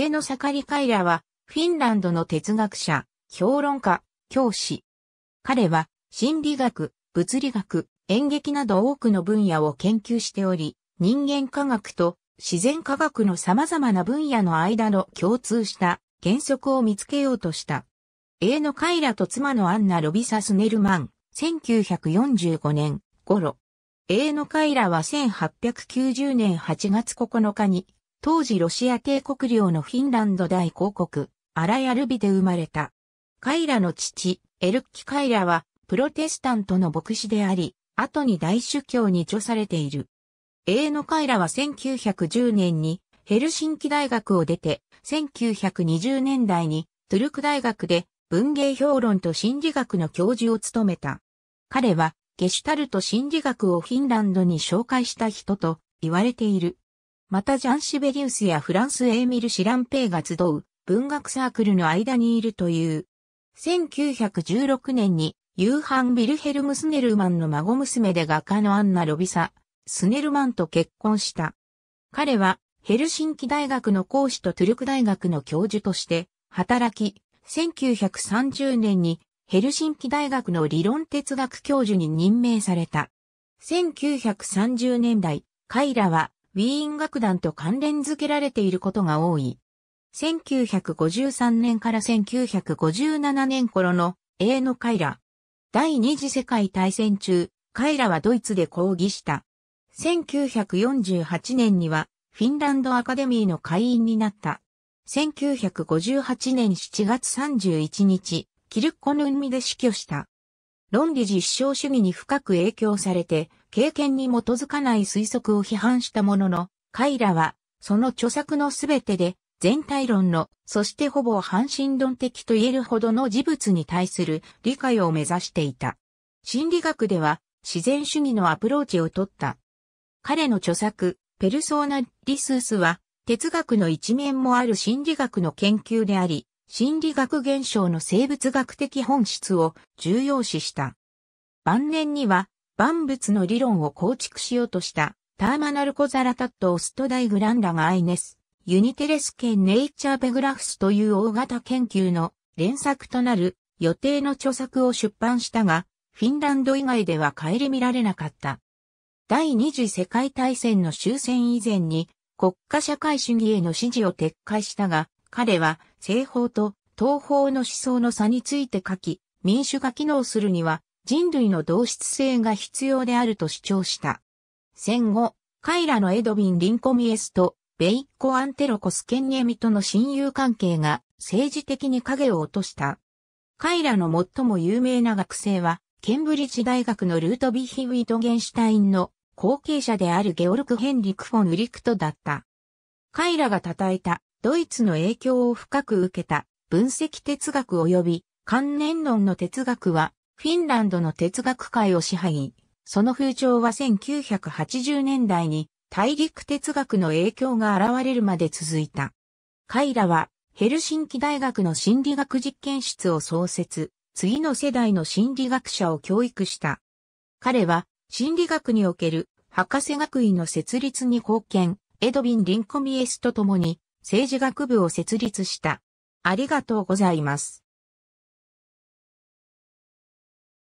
エのノサカリカイラは、フィンランドの哲学者、評論家、教師。彼は、心理学、物理学、演劇など多くの分野を研究しており、人間科学と自然科学の様々な分野の間の共通した原則を見つけようとした。エのカイラと妻のアンナ・ロビサス・ネルマン、1945年頃。エーのカイラは1890年8月9日に当時ロシア帝国領のフィンランド大公国、アラヤルビで生まれた。カイラの父、エルッキ・カイラは、プロテスタントの牧師であり、後に大主教に著されている。エーノ・カイラは1910年に、ヘルシンキ大学を出て、1920年代に、トゥルク大学で、文芸評論と心理学の教授を務めた。彼は、ゲシュタルト心理学をフィンランドに紹介した人と言われている。またジャン・シベリウスやフランス・エーミル・シランペイが集う文学サークルの間にいるという。1916年に、ユーハン・ビルヘルム・スネルマンの孫娘で画家のアンナ・ロビサ、スネルマンと結婚した。彼は、ヘルシンキ大学の講師とトゥルク大学の教授として、働き、1930年にヘルシンキ大学の理論哲学教授に任命された。1930年代、カイラはウィーン楽団と関連付けられていることが多い。1953年から1957年頃の A のカイラ。第二次世界大戦中、カイラはドイツで抗議した。1948年にはフィンランドアカデミーの会員になった。1958年7月31日、キルッコヌンミで死去した。論理実証主義に深く影響されて、経験に基づかない推測を批判したものの、カイラは、その著作のすべてで、全体論の、そしてほぼ半神論的と言えるほどの事物に対する理解を目指していた。心理学では、自然主義のアプローチをとった。彼の著作、ペルソーナ・リスースは、哲学の一面もある心理学の研究であり、心理学現象の生物学的本質を重要視した。晩年には万物の理論を構築しようとしたターマナルコザラタットオストダイグランラがアイネス、ユニテレス県ネイチャーベグラフスという大型研究の連作となる予定の著作を出版したが、フィンランド以外では顧みられなかった。第二次世界大戦の終戦以前に国家社会主義への支持を撤回したが、彼は西方と東方の思想の差について書き、民主が機能するには人類の同質性が必要であると主張した。戦後、カイラのエドビン・リンコミエスとベイッコ・アンテロコス・ケンエミとの親友関係が政治的に影を落とした。カイラの最も有名な学生は、ケンブリッジ大学のルート・ビヒ・ウィトゲンシュタインの後継者であるゲオルク・ヘンリク・フォン・ウリクトだった。カイラが叩いたドイツの影響を深く受けた分析哲学及び関連論の哲学はフィンランドの哲学界を支配。その風潮は1980年代に大陸哲学の影響が現れるまで続いた。カイラはヘルシンキ大学の心理学実験室を創設、次の世代の心理学者を教育した。彼は心理学における博士学位の設立に貢献、エドヴィン・リンコミエスと共に政治学部を設立した。ありがとうございます。